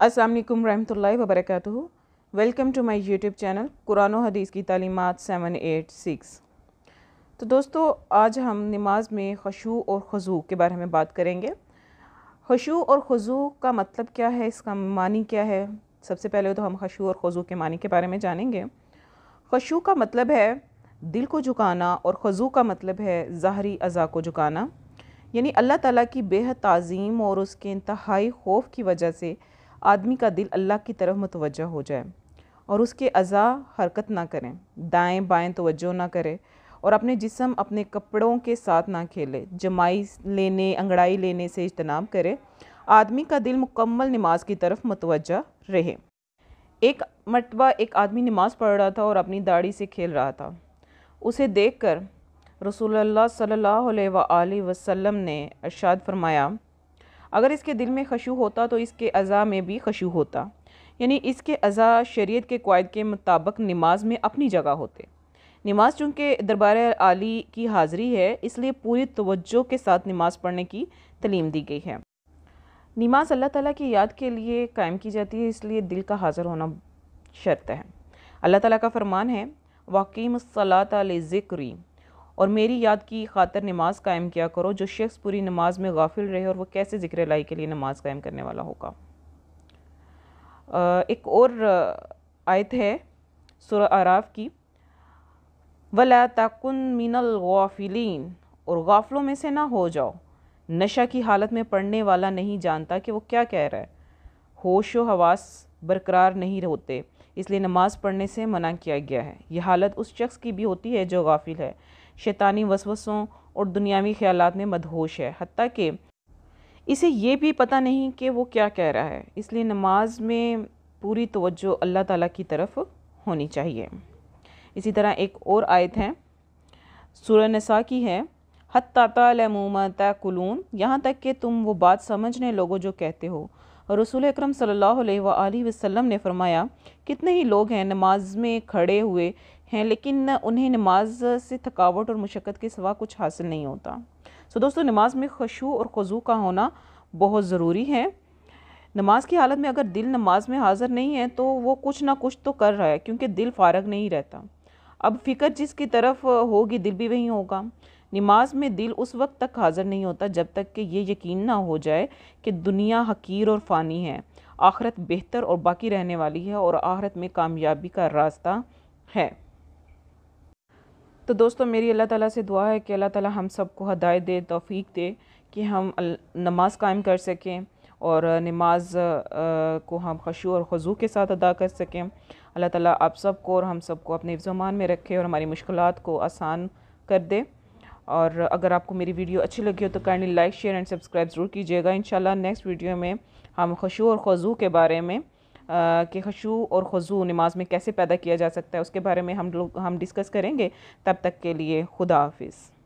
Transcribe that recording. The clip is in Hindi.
असलम वरहमल वबरक welcome to my YouTube channel Quran Hadith की तलीमत सेवन एट सिक्स तो दोस्तों आज हम नमाज में खशू और खजू के बारे में बात करेंगे खशू और खजू का मतलब क्या है इसका मानी क्या है सबसे पहले तो हम खशू और खजू के मानी के बारे में जानेंगे खशू का मतलब है दिल को झुकाना और खजू का मतलब है ज़ाहरी अज़ा को झुकाना यानी अल्लाह ताला की बेहद तज़ीम और उसके इंतहाई खौफ की वजह से आदमी का दिल अल्लाह की तरफ मुतवजह हो जाए और उसके अज़ा हरकत ना करें दाएं बाएं तोज्जो ना करे और अपने जिसम अपने कपड़ों के साथ ना खेले जमाई लेने अंगड़ाई लेने से इजतनाब करे आदमी का दिल मुकम्मल नमाज की तरफ मुतवजह रहे एक मरतबा एक आदमी नमाज पढ़ रहा था और अपनी दाढ़ी से खेल रहा था उसे देख कर रसोल्ला सल्ला वसम ने अरशाद फरमाया अगर इसके दिल में खशू होता तो इसके अज़ा में भी खशू होता यानी इसके अज़ा शरीत के क़ायद के मुताबिक नमाज में अपनी जगह होते नमाज चूँकि दरबार आली की हाज़री है इसलिए पूरी तवज्जो के साथ नमाज पढ़ने की तलीम दी गई है नमाज अल्लाह ताला की याद के लिए कायम की जाती है इसलिए दिल का हाजिर होना शर्त है अल्लाह ताला का फरमान है वाकीम सलात ज़िक्री और मेरी याद की खातर नमाज कायम किया करो जो शख्स पूरी नमाज में गाफिल रहे और वो कैसे ज़िक्र लाई के लिए नमाज कायम करने वाला होगा एक और आयत है सुर आराफ की वला ताकुन मिनल गाफिलीन और गाफलों में से ना हो जाओ नशा की हालत में पढ़ने वाला नहीं जानता कि वो क्या कह रहा है होश व हवास बरकरार नहीं होते इसलिए नमाज़ पढ़ने से मना किया गया है यह हालत उस शख्स की भी होती है जो गाफिल है शैतानी वसवसों और दुनियावी ख्याल में मदहोश है हती कि इसे ये भी पता नहीं कि वो क्या कह रहा है इसलिए नमाज में पूरी तवज्जो अल्लाह ताला की तरफ होनी चाहिए इसी तरह एक और आयत है सूर्य नसा की है हत ताता कुलून यहाँ तक कि तुम वो बात समझने लोगों जो कहते हो रसूल अक्रम सल्ला वसम ने फरमाया कितने ही लोग हैं नमाज में खड़े हुए हैं लेकिन उन्हें नमाज से थकावट और मशक्क़त के सिवा कुछ हासिल नहीं होता सो दोस्तों नमाज में खशु और खजू का होना बहुत ज़रूरी है नमाज की हालत में अगर दिल नमाज में हाज़िर नहीं है तो वो कुछ ना कुछ तो कर रहा है क्योंकि दिल फारग नहीं रहता अब फ़िक्र जिसकी तरफ होगी दिल भी वहीं होगा नमाज में दिल उस वक्त तक हाज़िर नहीं होता जब तक कि ये यकीन ना हो जाए कि दुनिया हकीर और फ़ानी है आखरत बेहतर और बाकी रहने वाली है और आखरत में कामयाबी का रास्ता है तो दोस्तों मेरी अल्लाह ताला से दुआ है कि अल्लाह ताला हम सबको हदायत दे तौफीक दे कि हम नमाज कायम कर सकें और नमाज को हम खशू और खजू के साथ अदा कर सकें अल्लाह ताला आप सबको और हम सबको अपने हिफ्जमान में रखे और हमारी मुश्किल को आसान कर दे और अगर आपको मेरी वीडियो अच्छी लगी हो तो kindly like share and subscribe ज़रूर कीजिएगा इन नेक्स्ट वीडियो में हम खशू और खजू के बारे में कि खशु और खजू नमाज में कैसे पैदा किया जा सकता है उसके बारे में हम लोग हम डिस्कस करेंगे तब तक के लिए खुदा हाफिज़